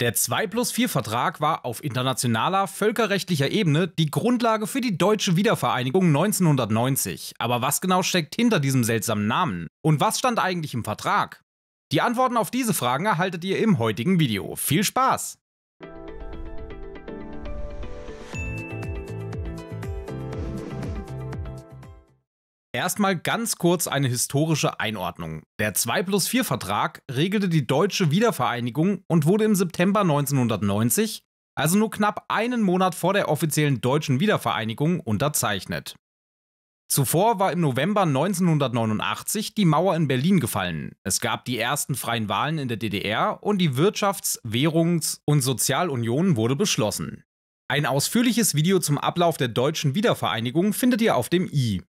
Der 2 plus 4 Vertrag war auf internationaler völkerrechtlicher Ebene die Grundlage für die deutsche Wiedervereinigung 1990. Aber was genau steckt hinter diesem seltsamen Namen? Und was stand eigentlich im Vertrag? Die Antworten auf diese Fragen erhaltet ihr im heutigen Video. Viel Spaß! Erstmal ganz kurz eine historische Einordnung. Der 2 plus 4 Vertrag regelte die deutsche Wiedervereinigung und wurde im September 1990, also nur knapp einen Monat vor der offiziellen deutschen Wiedervereinigung, unterzeichnet. Zuvor war im November 1989 die Mauer in Berlin gefallen. Es gab die ersten freien Wahlen in der DDR und die Wirtschafts-, Währungs- und Sozialunion wurde beschlossen. Ein ausführliches Video zum Ablauf der deutschen Wiedervereinigung findet ihr auf dem i.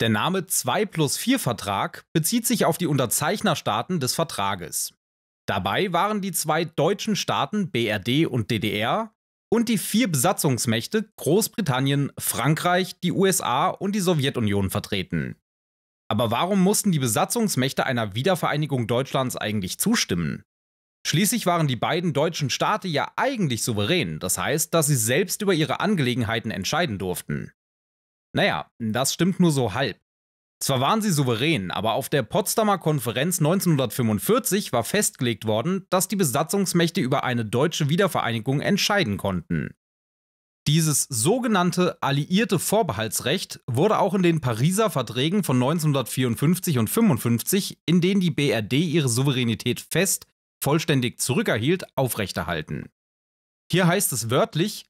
Der Name 2 plus 4 Vertrag bezieht sich auf die Unterzeichnerstaaten des Vertrages. Dabei waren die zwei deutschen Staaten BRD und DDR und die vier Besatzungsmächte Großbritannien, Frankreich, die USA und die Sowjetunion vertreten. Aber warum mussten die Besatzungsmächte einer Wiedervereinigung Deutschlands eigentlich zustimmen? Schließlich waren die beiden deutschen Staaten ja eigentlich souverän, das heißt, dass sie selbst über ihre Angelegenheiten entscheiden durften. Naja, das stimmt nur so halb. Zwar waren sie souverän, aber auf der Potsdamer Konferenz 1945 war festgelegt worden, dass die Besatzungsmächte über eine deutsche Wiedervereinigung entscheiden konnten. Dieses sogenannte alliierte Vorbehaltsrecht wurde auch in den Pariser Verträgen von 1954 und 55, in denen die BRD ihre Souveränität fest, vollständig zurückerhielt, aufrechterhalten. Hier heißt es wörtlich,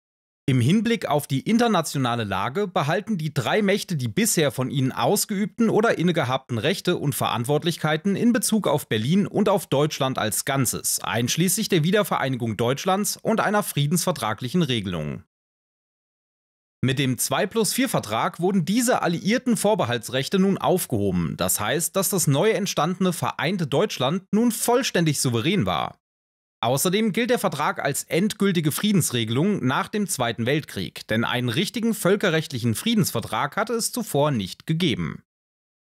im Hinblick auf die internationale Lage behalten die drei Mächte die bisher von ihnen ausgeübten oder innegehabten Rechte und Verantwortlichkeiten in Bezug auf Berlin und auf Deutschland als Ganzes, einschließlich der Wiedervereinigung Deutschlands und einer friedensvertraglichen Regelung. Mit dem 2 plus 4 Vertrag wurden diese alliierten Vorbehaltsrechte nun aufgehoben. Das heißt, dass das neu entstandene vereinte Deutschland nun vollständig souverän war. Außerdem gilt der Vertrag als endgültige Friedensregelung nach dem Zweiten Weltkrieg, denn einen richtigen völkerrechtlichen Friedensvertrag hatte es zuvor nicht gegeben.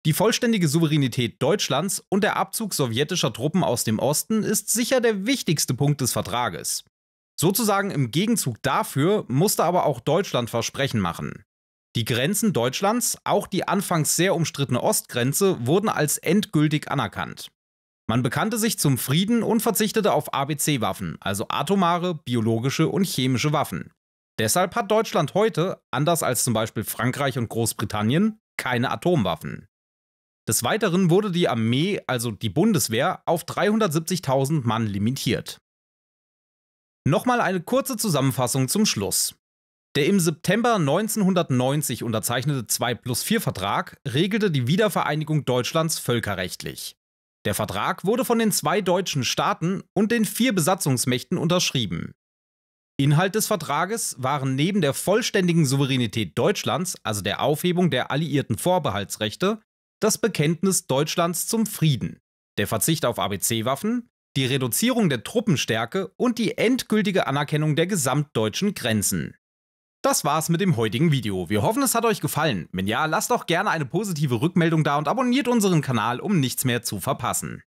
Die vollständige Souveränität Deutschlands und der Abzug sowjetischer Truppen aus dem Osten ist sicher der wichtigste Punkt des Vertrages. Sozusagen im Gegenzug dafür musste aber auch Deutschland Versprechen machen. Die Grenzen Deutschlands, auch die anfangs sehr umstrittene Ostgrenze, wurden als endgültig anerkannt. Man bekannte sich zum Frieden und verzichtete auf ABC-Waffen, also atomare, biologische und chemische Waffen. Deshalb hat Deutschland heute, anders als zum Beispiel Frankreich und Großbritannien, keine Atomwaffen. Des Weiteren wurde die Armee, also die Bundeswehr, auf 370.000 Mann limitiert. Nochmal eine kurze Zusammenfassung zum Schluss. Der im September 1990 unterzeichnete 2 plus 4 Vertrag regelte die Wiedervereinigung Deutschlands völkerrechtlich. Der Vertrag wurde von den zwei deutschen Staaten und den vier Besatzungsmächten unterschrieben. Inhalt des Vertrages waren neben der vollständigen Souveränität Deutschlands, also der Aufhebung der alliierten Vorbehaltsrechte, das Bekenntnis Deutschlands zum Frieden, der Verzicht auf ABC-Waffen, die Reduzierung der Truppenstärke und die endgültige Anerkennung der gesamtdeutschen Grenzen. Das war's mit dem heutigen Video. Wir hoffen, es hat euch gefallen. Wenn ja, lasst doch gerne eine positive Rückmeldung da und abonniert unseren Kanal, um nichts mehr zu verpassen.